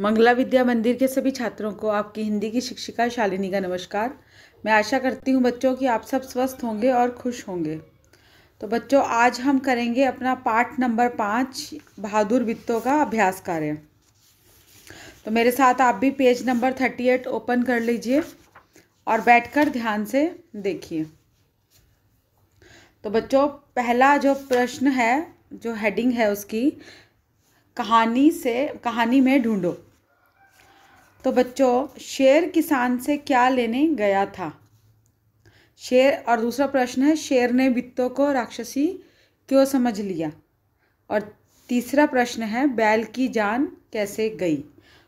मंगला विद्या मंदिर के सभी छात्रों को आपकी हिंदी की शिक्षिका शालिनी का नमस्कार मैं आशा करती हूँ बच्चों कि आप सब स्वस्थ होंगे और खुश होंगे तो बच्चों आज हम करेंगे अपना पाठ नंबर पाँच बहादुर वित्तों का अभ्यास कार्य तो मेरे साथ आप भी page number thirty eight open कर लीजिए और बैठकर ध्यान से देखिए तो बच्चों पहला जो प्रश्न है जो हेडिंग है उसकी कहानी से कहानी में ढूंढो तो बच्चों शेर किसान से क्या लेने गया था शेर और दूसरा प्रश्न है शेर ने बित्तों को राक्षसी क्यों समझ लिया और तीसरा प्रश्न है बैल की जान कैसे गई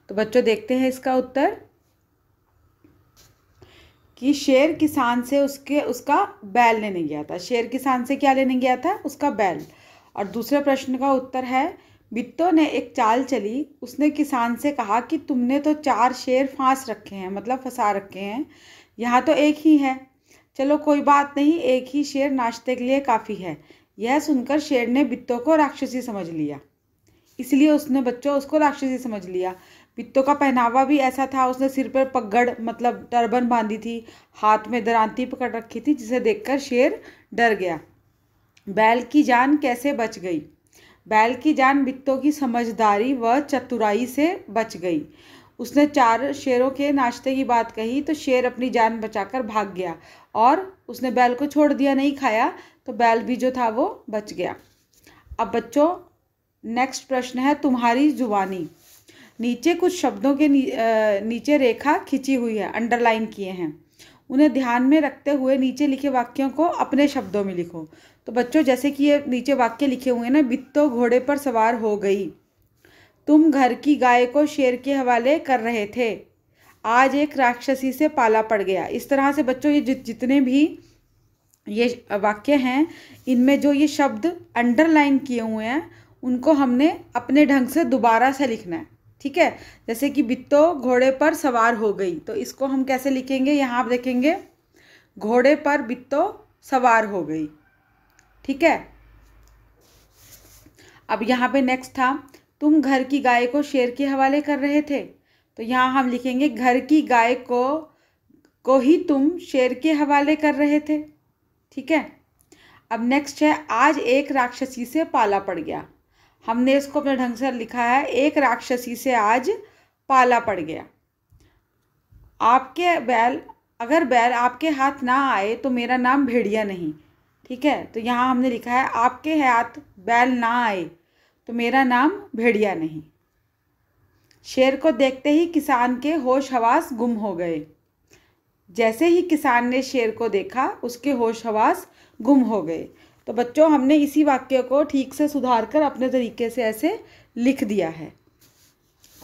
तो बच्चों देखते हैं इसका उत्तर कि शेर किसान से उसके उसका बैल लेने गया था शेर किसान से क्या लेने गया था उसका बैल और दूसरे प्रश्न का उत्तर है बित्तो ने एक चाल चली उसने किसान से कहा कि तुमने तो चार शेर फांस रखे हैं मतलब फंसा रखे हैं यहाँ तो एक ही है चलो कोई बात नहीं एक ही शेर नाश्ते के लिए काफ़ी है यह सुनकर शेर ने बित्तो को राक्षसी समझ लिया इसलिए उसने बच्चों उसको राक्षसी समझ लिया बित्तो का पहनावा भी ऐसा था उसने सिर पर पगड़ मतलब टर्बन बांधी थी हाथ में दरांती पकड़ रखी थी जिसे देखकर शेर डर गया बैल की जान कैसे बच गई बैल की जान बित्तों की समझदारी व चतुराई से बच गई उसने चार शेरों के नाश्ते की बात कही तो शेर अपनी जान बचाकर भाग गया और उसने बैल को छोड़ दिया नहीं खाया तो बैल भी जो था वो बच गया अब बच्चों नेक्स्ट प्रश्न है तुम्हारी जुबानी नीचे कुछ शब्दों के नी, नीचे रेखा खिंची हुई है अंडरलाइन किए हैं उन्हें ध्यान में रखते हुए नीचे लिखे वाक्यों को अपने शब्दों में लिखो तो बच्चों जैसे कि ये नीचे वाक्य लिखे हुए हैं ना बित्तो घोड़े पर सवार हो गई तुम घर की गाय को शेर के हवाले कर रहे थे आज एक राक्षसी से पाला पड़ गया इस तरह से बच्चों ये जितने भी ये वाक्य हैं इनमें जो ये शब्द अंडरलाइन किए हुए हैं उनको हमने अपने ढंग से दोबारा से लिखना है ठीक है जैसे कि बित्तो घोड़े पर सवार हो गई तो इसको हम कैसे लिखेंगे यहाँ आप देखेंगे घोड़े पर बित्तो सवार हो गई ठीक है अब यहाँ पे नेक्स्ट था तुम घर की गाय को शेर के हवाले कर रहे थे तो यहाँ हम लिखेंगे घर की गाय को को ही तुम शेर के हवाले कर रहे थे ठीक है अब नेक्स्ट है आज एक राक्षसी से पाला पड़ गया हमने इसको अपने ढंग से लिखा है एक राक्षसी से आज पाला पड़ गया आपके बैल अगर बैल आपके हाथ ना आए तो मेरा नाम भेड़िया नहीं ठीक है तो यहाँ हमने लिखा है आपके हाथ बैल ना आए तो मेरा नाम भेड़िया नहीं शेर को देखते ही किसान के होश हवास गुम हो गए जैसे ही किसान ने शेर को देखा उसके होश हवास गुम हो गए तो बच्चों हमने इसी वाक्य को ठीक से सुधार कर अपने तरीके से ऐसे लिख दिया है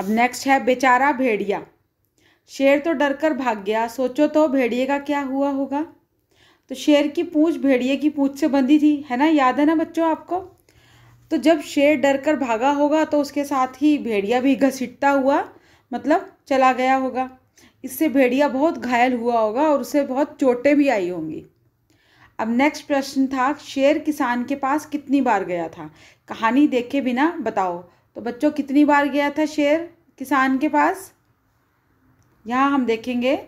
अब नेक्स्ट है बेचारा भेड़िया शेर तो डर कर भाग गया सोचो तो भेड़िए का क्या हुआ होगा तो शेर की पूँछ भेड़िए की पूँछ से बंधी थी है ना याद है ना बच्चों आपको तो जब शेर डर कर भागा होगा तो उसके साथ ही भेड़िया भी घसीटता हुआ मतलब चला गया होगा इससे भेड़िया बहुत घायल हुआ होगा और उसे बहुत चोटें भी आई होंगी अब नेक्स्ट प्रश्न था शेर किसान के पास कितनी बार गया था कहानी देखे बिना बताओ तो बच्चों कितनी बार गया था शेर किसान के पास यहाँ हम देखेंगे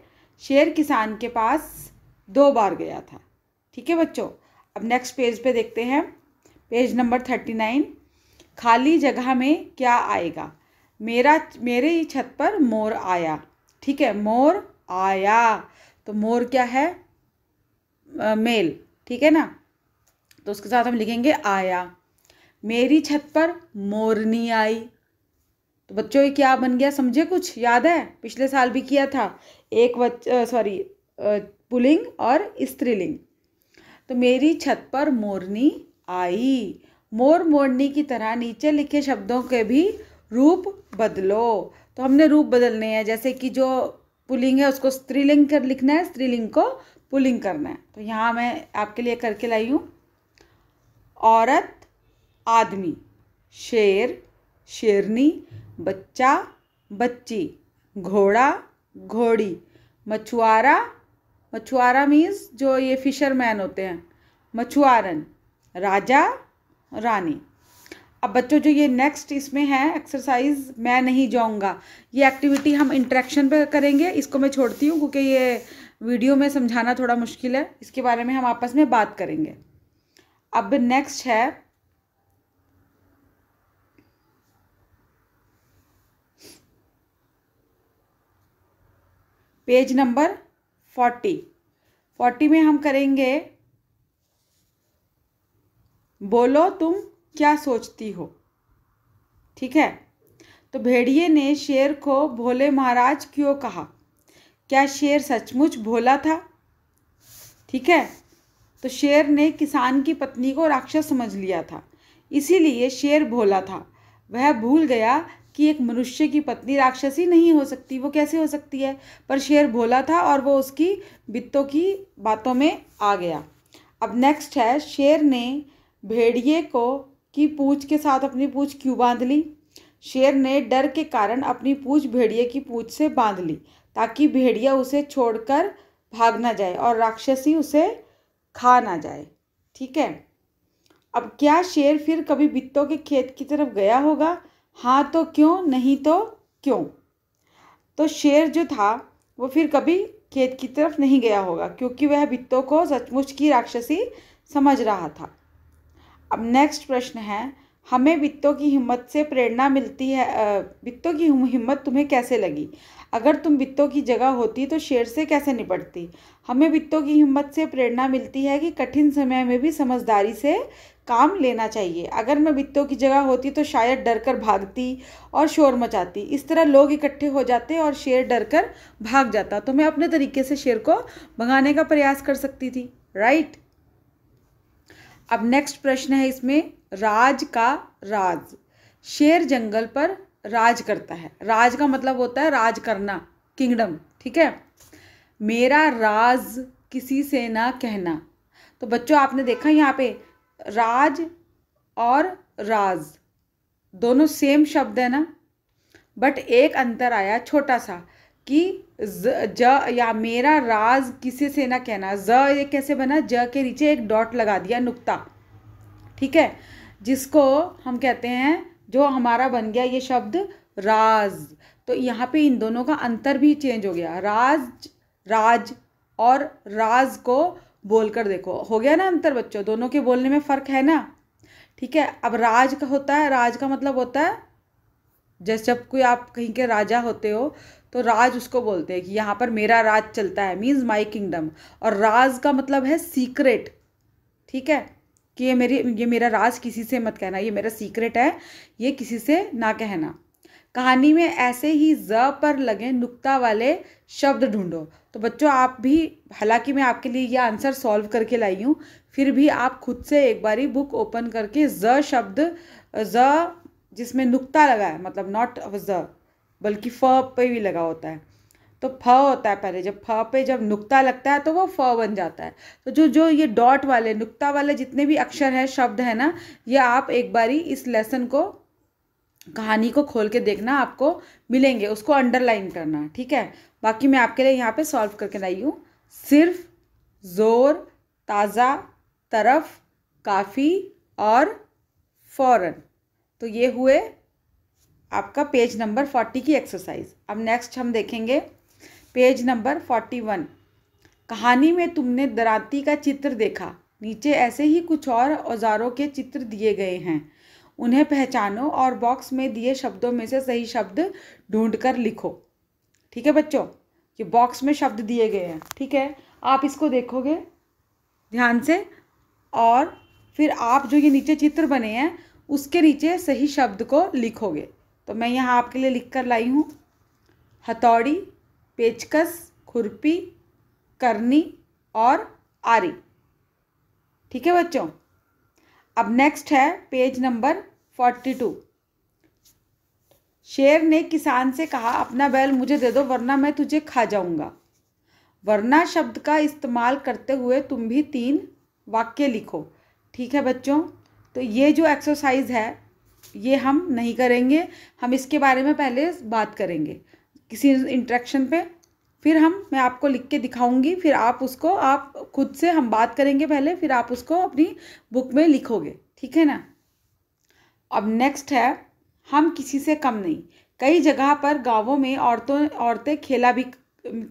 शेर किसान के पास दो बार गया था ठीक है बच्चों अब नेक्स्ट पेज पे देखते हैं पेज नंबर थर्टी नाइन खाली जगह में क्या आएगा मेरा मेरे ही छत पर मोर आया ठीक है मोर आया तो मोर क्या है आ, मेल ठीक है ना तो उसके साथ हम लिखेंगे आया मेरी छत पर मोरनी आई तो बच्चों ये क्या बन गया समझे कुछ याद है पिछले साल भी किया था एक बच्चा सॉरी पुलिंग और स्त्रीलिंग तो मेरी छत पर मोरनी आई मोर मोरनी की तरह नीचे लिखे शब्दों के भी रूप बदलो तो हमने रूप बदलने हैं जैसे कि जो पुलिंग है उसको स्त्रीलिंग कर लिखना है स्त्रीलिंग को पुलिंग करना है तो यहाँ मैं आपके लिए करके लाई हूँ औरत आदमी शेर शेरनी बच्चा बच्ची घोड़ा घोड़ी मछुआरा मछुआरा मीन्स जो ये फिशरमैन होते हैं मछुआरन राजा रानी अब बच्चों जो ये नेक्स्ट इसमें है एक्सरसाइज मैं नहीं जाऊँगा ये एक्टिविटी हम इंट्रैक्शन पे करेंगे इसको मैं छोड़ती हूँ क्योंकि ये वीडियो में समझाना थोड़ा मुश्किल है इसके बारे में हम आपस में बात करेंगे अब नेक्स्ट है पेज नंबर फोर्टी फोर्टी में हम करेंगे बोलो तुम क्या सोचती हो ठीक है तो भेड़िए ने शेर को भोले महाराज क्यों कहा क्या शेर सचमुच भोला था ठीक है तो शेर ने किसान की पत्नी को राक्षस समझ लिया था इसीलिए शेर भोला था वह भूल गया कि एक मनुष्य की पत्नी राक्षसी नहीं हो सकती वो कैसे हो सकती है पर शेर भोला था और वो उसकी बित्तों की बातों में आ गया अब नेक्स्ट है शेर ने भेड़िए को की पूछ के साथ अपनी पूछ क्यों बांध ली शेर ने डर के कारण अपनी पूछ भेड़िए की पूछ से बांध ली ताकि भेड़िया उसे छोड़कर भाग ना जाए और राक्षसी उसे खा ना जाए ठीक है अब क्या शेर फिर कभी बित्तों के खेत की तरफ गया होगा हाँ तो क्यों नहीं तो क्यों तो शेर जो था वो फिर कभी खेत की तरफ नहीं गया होगा क्योंकि वह भित्तों को सचमुच की राक्षसी समझ रहा था अब नेक्स्ट प्रश्न है हमें वित्तों की हिम्मत से प्रेरणा मिलती है वित्तों की हिम्मत तुम्हें कैसे लगी अगर तुम वित्तों की जगह होती तो शेर से कैसे निपटती हमें वित्तों की हिम्मत से प्रेरणा मिलती है कि कठिन समय में भी समझदारी से काम लेना चाहिए अगर मैं वित्तों की जगह होती तो शायद डर कर भागती और शोर मचाती इस तरह लोग इकट्ठे हो जाते और शेर डर कर भाग जाता तो मैं अपने तरीके से शेर को भगाने का प्रयास कर सकती थी राइट अब नेक्स्ट प्रश्न है इसमें राज का राज शेर जंगल पर राज करता है राज का मतलब होता है राज करना किंगडम ठीक है मेरा राज किसी से ना कहना तो बच्चों आपने देखा यहाँ पे राज और राज दोनों सेम शब्द है ना बट एक अंतर आया छोटा सा कि ज या मेरा राज किसी से ना कहना ज ये कैसे बना ज के नीचे एक डॉट लगा दिया नुक्ता ठीक है जिसको हम कहते हैं जो हमारा बन गया ये शब्द राज तो यहाँ पे इन दोनों का अंतर भी चेंज हो गया राज राज और राज को बोल कर देखो हो गया ना अंतर बच्चों दोनों के बोलने में फ़र्क है ना ठीक है अब राज का होता है राज का मतलब होता है जैसे जब कोई आप कहीं के राजा होते हो तो राज उसको बोलते हैं कि यहाँ पर मेरा राज चलता है मीन्स माई किंगडम और राज का मतलब है सीक्रेट ठीक है कि ये मेरी ये मेरा राज किसी से मत कहना ये मेरा सीक्रेट है ये किसी से ना कहना कहानी में ऐसे ही ज पर लगे नुक्ता वाले शब्द ढूंढो तो बच्चों आप भी हालांकि मैं आपके लिए यह आंसर सॉल्व करके लाई हूँ फिर भी आप खुद से एक बारी बुक ओपन करके ज शब्द ज जिसमें नुक्ता लगा है मतलब नॉट ज बल्कि फ पे भी लगा होता है तो फ होता है पहले जब फ पे जब नुक्ता लगता है तो वो फ बन जाता है तो जो जो ये डॉट वाले नुक्ता वाले जितने भी अक्षर हैं शब्द हैं ना ये आप एक बारी इस लेसन को कहानी को खोल के देखना आपको मिलेंगे उसको अंडरलाइन करना ठीक है बाकी मैं आपके लिए यहाँ पे सॉल्व करके लाई हूँ सिर्फ ज़ोर ताज़ा तरफ काफ़ी और फ़ौरन तो ये हुए आपका पेज नंबर फोर्टी की एक्सरसाइज अब नेक्स्ट हम देखेंगे पेज नंबर फोर्टी वन कहानी में तुमने दराती का चित्र देखा नीचे ऐसे ही कुछ और औजारों के चित्र दिए गए हैं उन्हें पहचानो और बॉक्स में दिए शब्दों में से सही शब्द ढूंढकर लिखो ठीक है बच्चों ये बॉक्स में शब्द दिए गए हैं ठीक है आप इसको देखोगे ध्यान से और फिर आप जो ये नीचे चित्र बने हैं उसके नीचे सही शब्द को लिखोगे तो मैं यहाँ आपके लिए लिख कर लाई हूँ हथौड़ी पेचकस खुरपी करनी और आरी ठीक है बच्चों अब नेक्स्ट है पेज नंबर फोर्टी टू शेर ने किसान से कहा अपना बैल मुझे दे दो वरना मैं तुझे खा जाऊंगा वरना शब्द का इस्तेमाल करते हुए तुम भी तीन वाक्य लिखो ठीक है बच्चों तो ये जो एक्सरसाइज है ये हम नहीं करेंगे हम इसके बारे में पहले बात करेंगे किसी इंट्रैक्शन पे फिर हम मैं आपको लिख के दिखाऊंगी फिर आप उसको आप खुद से हम बात करेंगे पहले फिर आप उसको अपनी बुक में लिखोगे ठीक है ना अब नेक्स्ट है हम किसी से कम नहीं कई जगह पर गांवों में औरतों औरतें खेला भी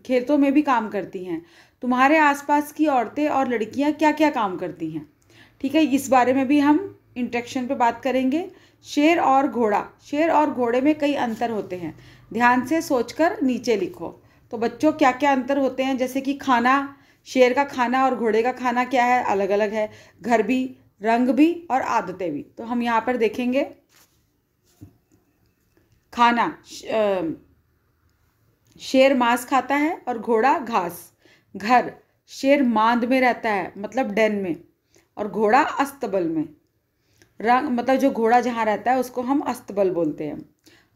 खेतों में भी काम करती हैं तुम्हारे आसपास की औरतें और लड़कियां क्या क्या काम करती हैं ठीक है इस बारे में भी हम इंट्रेक्शन पे बात करेंगे शेर और घोड़ा शेर और घोड़े में कई अंतर होते हैं ध्यान से सोचकर नीचे लिखो तो बच्चों क्या क्या अंतर होते हैं जैसे कि खाना शेर का खाना और घोड़े का खाना क्या है अलग अलग है घर भी रंग भी और आदतें भी तो हम यहाँ पर देखेंगे खाना शेर मांस खाता है और घोड़ा घास घर शेर मांद में रहता है मतलब डेन में और घोड़ा अस्तबल में रंग मतलब जो घोड़ा जहाँ रहता है उसको हम अस्तबल बोलते हैं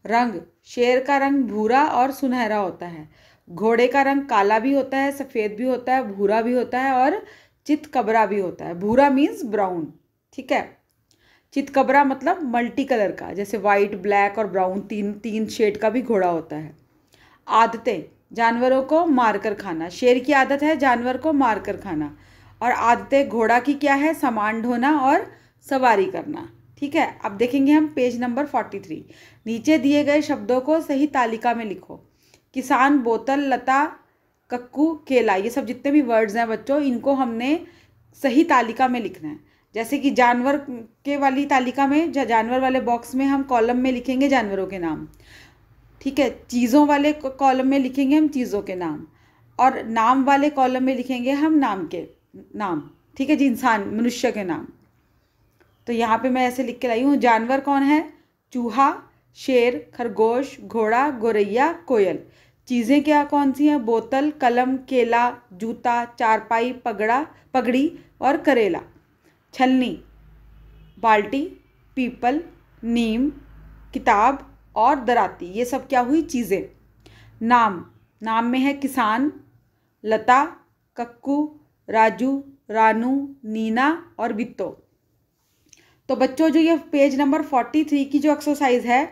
रंग शेर का रंग भूरा और सुनहरा होता है घोड़े का रंग काला भी होता है सफ़ेद भी होता है भूरा भी होता है और चितकबरा भी होता है भूरा मीन्स ब्राउन ठीक है चितकबरा मतलब मल्टी कलर का जैसे वाइट ब्लैक और ब्राउन तीन तीन शेड का भी घोड़ा होता है आदतें जानवरों को मारकर खाना शेर की आदत है जानवर को मारकर खाना और आदतें घोड़ा की क्या है सामान ढोना और सवारी करना ठीक है अब देखेंगे हम पेज नंबर फोर्टी थ्री नीचे दिए गए शब्दों को सही तालिका में लिखो किसान बोतल लता कक्कू केला ये सब जितने भी वर्ड्स हैं बच्चों इनको हमने सही तालिका में लिखना है जैसे कि जानवर के वाली तालिका में या जानवर वाले बॉक्स में हम कॉलम में लिखेंगे जानवरों के नाम ठीक है चीज़ों वाले कॉलम में लिखेंगे हम चीज़ों के नाम और नाम वाले कॉलम में लिखेंगे हम नाम के नाम ठीक है जी इंसान मनुष्य के नाम तो यहाँ पे मैं ऐसे लिख के लाई हूँ जानवर कौन है चूहा शेर खरगोश घोड़ा गोरैया कोयल चीज़ें क्या कौन सी हैं बोतल कलम केला जूता चारपाई पगड़ा पगड़ी और करेला छलनी बाल्टी पीपल नीम किताब और दराती ये सब क्या हुई चीज़ें नाम नाम में है किसान लता कक्कू राजू रानू नीना और बित्तो तो बच्चों जो ये पेज नंबर फोर्टी थ्री की जो एक्सरसाइज है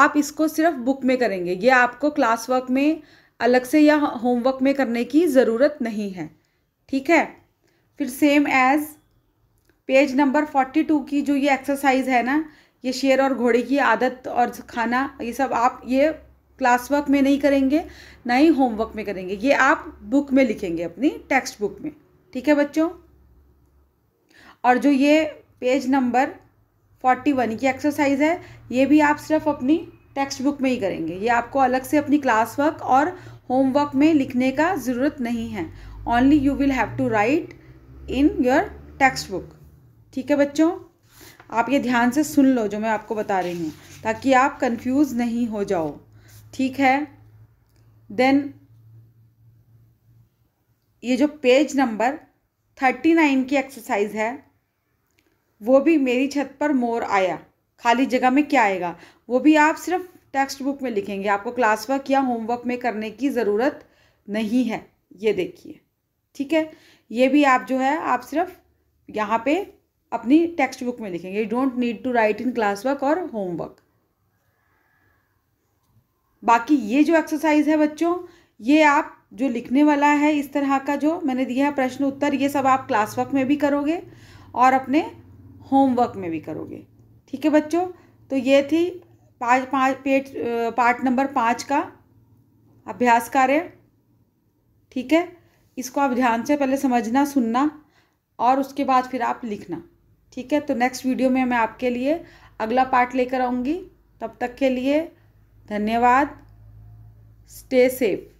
आप इसको सिर्फ बुक में करेंगे ये आपको क्लास वर्क में अलग से या होमवर्क में करने की ज़रूरत नहीं है ठीक है फिर same as page number forty two की जो ये एक्सरसाइज है ना ये शेर और घोड़े की आदत और खाना ये सब आप ये क्लास वर्क में नहीं करेंगे ना ही होमवर्क में करेंगे ये आप बुक में लिखेंगे अपनी टेक्स्ट बुक में ठीक है बच्चों और जो ये पेज नंबर फोर्टी वन की एक्सरसाइज है ये भी आप सिर्फ अपनी टेक्स्ट बुक में ही करेंगे ये आपको अलग से अपनी क्लास वर्क और होमवर्क में लिखने का ज़रूरत नहीं है only you will have to write in your text book ठीक है बच्चों आप ये ध्यान से सुन लो जो मैं आपको बता रही हूँ ताकि आप कंफ्यूज नहीं हो जाओ ठीक है देन ये जो पेज नंबर थर्टी नाइन की एक्सरसाइज है वो भी मेरी छत पर मोर आया खाली जगह में क्या आएगा वो भी आप सिर्फ टेक्स्ट बुक में लिखेंगे आपको क्लास वर्क या होमवर्क में करने की ज़रूरत नहीं है ये देखिए ठीक है ये भी आप जो है आप सिर्फ यहाँ पे अपनी टेक्स्ट बुक में लिखेंगे you don't need to write in class work और होमवर्क बाकी ये जो एक्सरसाइज है बच्चों ये आप जो लिखने वाला है इस तरह का जो मैंने दिया है प्रश्न उत्तर ये सब आप क्लास वर्क में भी करोगे और अपने होमवर्क में भी करोगे ठीक है बच्चों तो ये थी पाँच पाँच पेट पार्ट नंबर पाँच का अभ्यास कार्य ठीक है इसको आप ध्यान से पहले समझना सुनना और उसके बाद फिर आप लिखना ठीक है तो नेक्स्ट वीडियो में मैं आपके लिए अगला पार्ट लेकर आऊँगी तब तक के लिए धन्यवाद स्टे सेफ